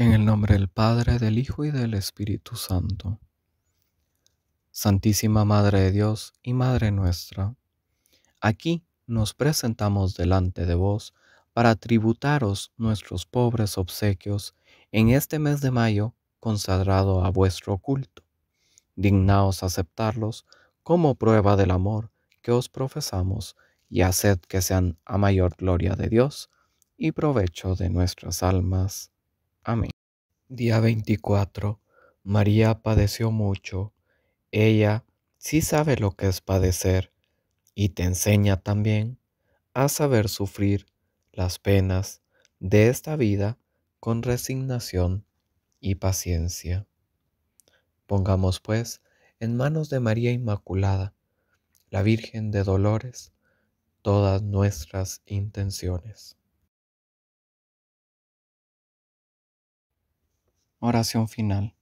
En el nombre del Padre, del Hijo y del Espíritu Santo. Santísima Madre de Dios y Madre nuestra, aquí nos presentamos delante de vos para tributaros nuestros pobres obsequios en este mes de mayo consagrado a vuestro culto. Dignaos aceptarlos como prueba del amor que os profesamos y haced que sean a mayor gloria de Dios y provecho de nuestras almas. Amén. Día 24. María padeció mucho. Ella sí sabe lo que es padecer y te enseña también a saber sufrir las penas de esta vida con resignación y paciencia. Pongamos pues en manos de María Inmaculada, la Virgen de Dolores, todas nuestras intenciones. Oración final.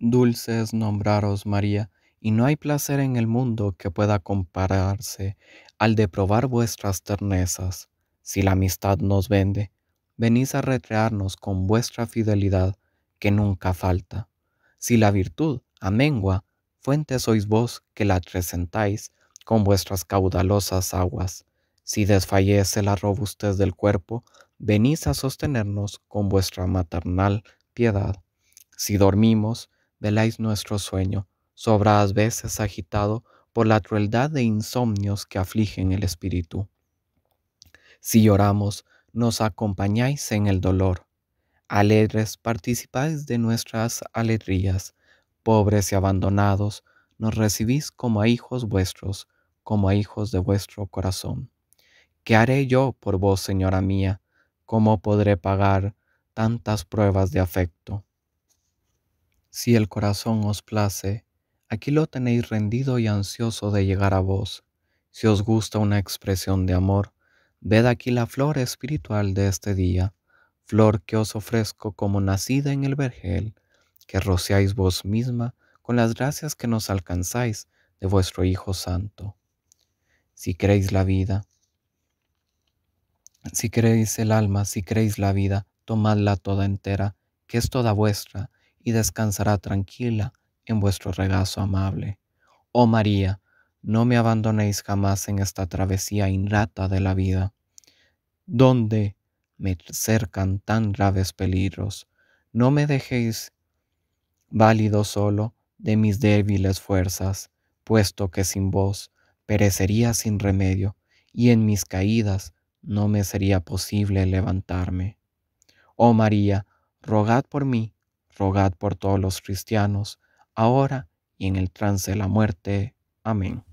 Dulce es nombraros María, y no hay placer en el mundo que pueda compararse al de probar vuestras ternezas. Si la amistad nos vende, venís a retrearnos con vuestra fidelidad, que nunca falta. Si la virtud amengua, fuente sois vos que la acrecentáis con vuestras caudalosas aguas. Si desfallece la robustez del cuerpo, venís a sostenernos con vuestra maternal piedad. Si dormimos, veláis nuestro sueño, sobras veces agitado por la crueldad de insomnios que afligen el espíritu. Si lloramos, nos acompañáis en el dolor. Alegres participáis de nuestras alegrías. Pobres y abandonados, nos recibís como a hijos vuestros, como a hijos de vuestro corazón. ¿Qué haré yo por vos, señora mía? ¿Cómo podré pagar tantas pruebas de afecto. Si el corazón os place, aquí lo tenéis rendido y ansioso de llegar a vos. Si os gusta una expresión de amor, ved aquí la flor espiritual de este día, flor que os ofrezco como nacida en el vergel, que rociáis vos misma con las gracias que nos alcanzáis de vuestro Hijo Santo. Si creéis la vida, si creéis el alma, si creéis la vida, tomadla toda entera, que es toda vuestra, y descansará tranquila en vuestro regazo amable. Oh María, no me abandonéis jamás en esta travesía inrata de la vida, donde me cercan tan graves peligros. No me dejéis válido solo de mis débiles fuerzas, puesto que sin vos perecería sin remedio, y en mis caídas no me sería posible levantarme. Oh María, rogad por mí, rogad por todos los cristianos, ahora y en el trance de la muerte. Amén.